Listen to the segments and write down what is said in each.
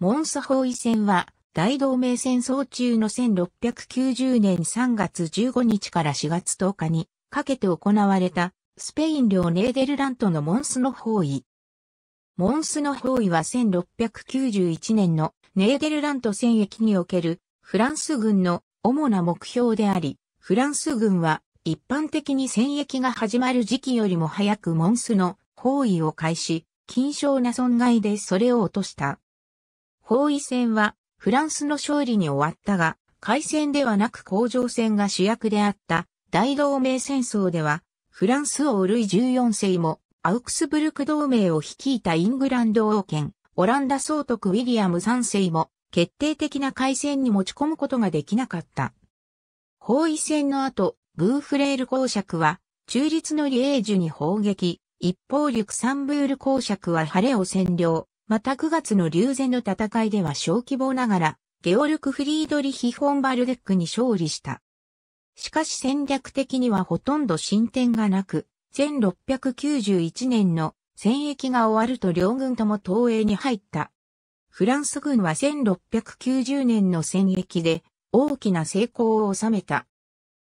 モンサ包囲戦は、大同盟戦争中の1690年3月15日から4月10日にかけて行われた、スペイン領ネーデルラントのモンスの包囲。モンスの包囲は1691年のネーデルラント戦役におけるフランス軍の主な目標であり、フランス軍は一般的に戦役が始まる時期よりも早くモンスの包囲を開始、緊張な損害でそれを落とした。包囲戦はフランスの勝利に終わったが、海戦ではなく甲状戦が主役であった大同盟戦争では、フランス王類14世もアウクスブルク同盟を率いたイングランド王権、オランダ総督ウィリアム3世も決定的な海戦に持ち込むことができなかった。包囲戦の後、ブーフレール公爵は中立のリエージュに砲撃、一方リュクサンブール公爵は晴れを占領、また9月の竜前の戦いでは小規模ながら、ゲオルク・フリードリヒ・フォンバルデックに勝利した。しかし戦略的にはほとんど進展がなく、1691年の戦役が終わると両軍とも東映に入った。フランス軍は1690年の戦役で大きな成功を収めた。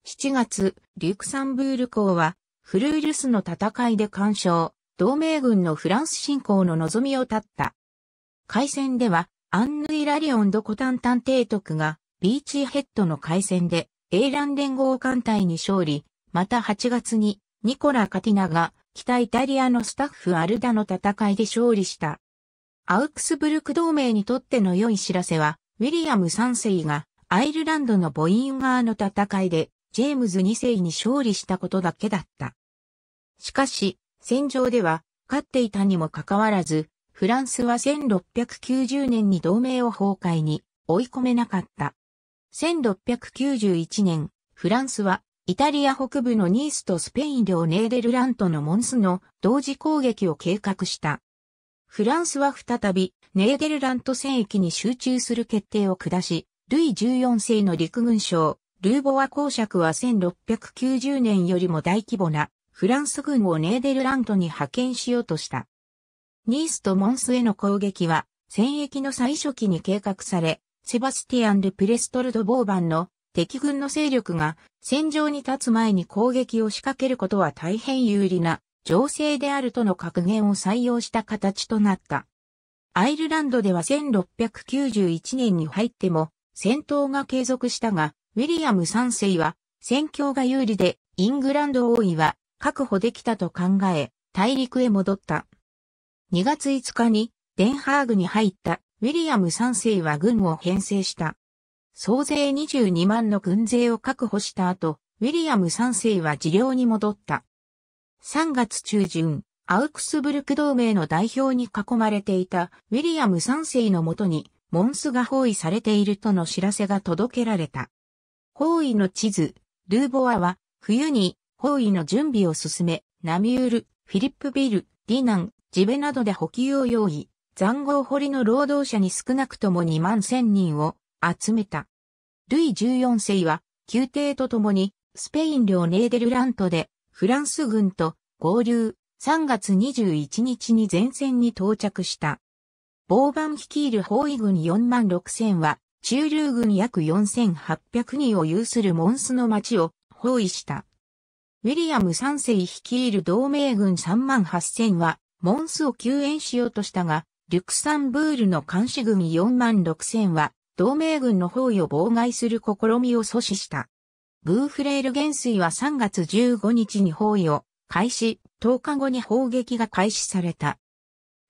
7月、リュクサンブール港はフルールスの戦いで干渉。同盟軍のフランス侵攻の望みを絶った。海戦では、アンヌイ・ラリオン・ド・コタンタン提督が、ビーチヘッドの海戦で、エラン連合艦隊に勝利、また8月に、ニコラ・カティナが、北イタリアのスタッフアルダの戦いで勝利した。アウクスブルク同盟にとっての良い知らせは、ウィリアム3世がアイルランドのボインガーの戦いでジェームズ2世に勝利したことだけだった。しかし、戦場では、勝っていたにもかかわらず、フランスは1690年に同盟を崩壊に追い込めなかった。1691年、フランスはイタリア北部のニースとスペイン領ネーデルラントのモンスの同時攻撃を計画した。フランスは再びネーデルラント戦域に集中する決定を下し、ルイ14世の陸軍省、ルーボワ公爵は1690年よりも大規模なフランス軍をネーデルラントに派遣しようとした。ニースとモンスへの攻撃は、戦役の最初期に計画され、セバスティアン・ル・プレストルド・ボーバンの敵軍の勢力が戦場に立つ前に攻撃を仕掛けることは大変有利な情勢であるとの格言を採用した形となった。アイルランドでは1691年に入っても戦闘が継続したが、ウィリアム3世は戦況が有利でイングランド王位は確保できたと考え、大陸へ戻った。2月5日にデンハーグに入ったウィリアム3世は軍を編成した。総勢22万の軍勢を確保した後、ウィリアム3世は治療に戻った。3月中旬、アウクスブルク同盟の代表に囲まれていたウィリアム3世のもとにモンスが包囲されているとの知らせが届けられた。包囲の地図、ルーボアは冬に包囲の準備を進め、ナミュール、フィリップビル、ディナン、ジベなどで補給を用意、残壕掘りの労働者に少なくとも2万1000人を集めた。ルイ14世は、宮廷と共に、スペイン領ネーデルラントで、フランス軍と合流、3月21日に前線に到着した。ボーバン率いる包囲軍4万6000は、中流軍約4800人を有するモンスの町を包囲した。ウィリアム三世率いる同盟軍3万8000は、モンスを救援しようとしたが、リュクサンブールの監視軍4万6000は、同盟軍の包囲を妨害する試みを阻止した。ブーフレール元帥は3月15日に包囲を開始、10日後に砲撃が開始された。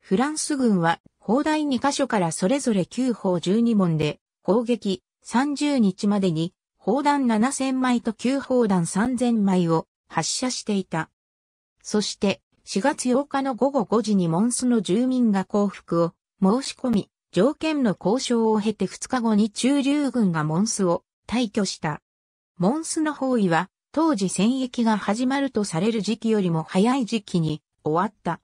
フランス軍は、砲台2カ所からそれぞれ9砲12門で、砲撃30日までに、砲弾7000枚と9砲弾3000枚を発射していた。そして、4月8日の午後5時にモンスの住民が降伏を申し込み、条件の交渉を経て2日後に中流軍がモンスを退去した。モンスの包囲は当時戦役が始まるとされる時期よりも早い時期に終わった。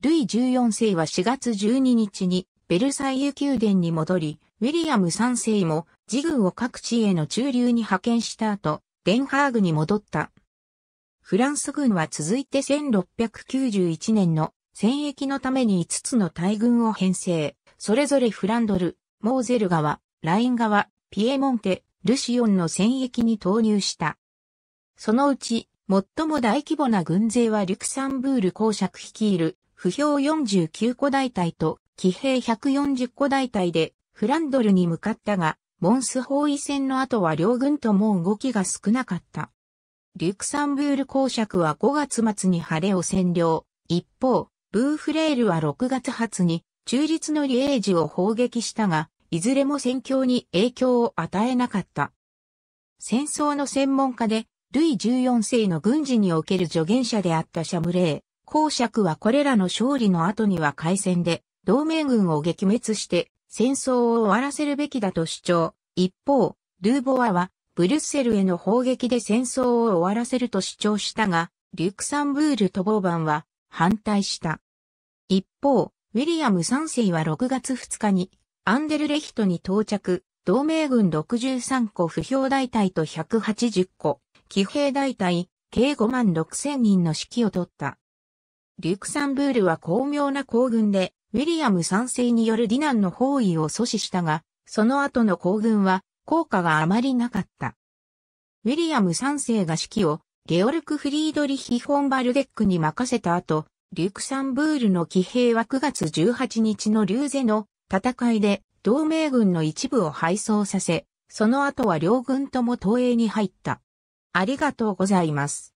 ルイ14世は4月12日にベルサイユ宮殿に戻り、ウィリアム3世も自軍を各地への駐留に派遣した後、デンハーグに戻った。フランス軍は続いて1691年の戦役のために5つの大軍を編成、それぞれフランドル、モーゼル川、ライン川、ピエモンテ、ルシオンの戦役に投入した。そのうち、最も大規模な軍勢はリュクサンブール公爵率いる、不評49個大隊と、騎兵140個大隊で、フランドルに向かったが、モンス包囲戦の後は両軍とも動きが少なかった。リュクサンブール公爵は5月末に晴れを占領。一方、ブーフレールは6月初に中立のリエージを砲撃したが、いずれも戦況に影響を与えなかった。戦争の専門家で、ルイ14世の軍事における助言者であったシャムレー、公爵はこれらの勝利の後には海戦で、同盟軍を撃滅して、戦争を終わらせるべきだと主張。一方、ルーボアは、ブリュッセルへの砲撃で戦争を終わらせると主張したが、リュクサンブールとボーバンは反対した。一方、ウィリアム3世は6月2日にアンデルレヒトに到着、同盟軍63個不評大隊と180個、騎兵大隊、計5万6千人の指揮を取った。リュクサンブールは巧妙な行軍で、ウィリアム3世によるディナンの包囲を阻止したが、その後の行軍は効果があまりなかった。ウィリアム3世が指揮をゲオルク・フリードリヒ・フォンバルデックに任せた後、リュクサンブールの騎兵は9月18日のリューゼの戦いで同盟軍の一部を敗走させ、その後は両軍とも東映に入った。ありがとうございます。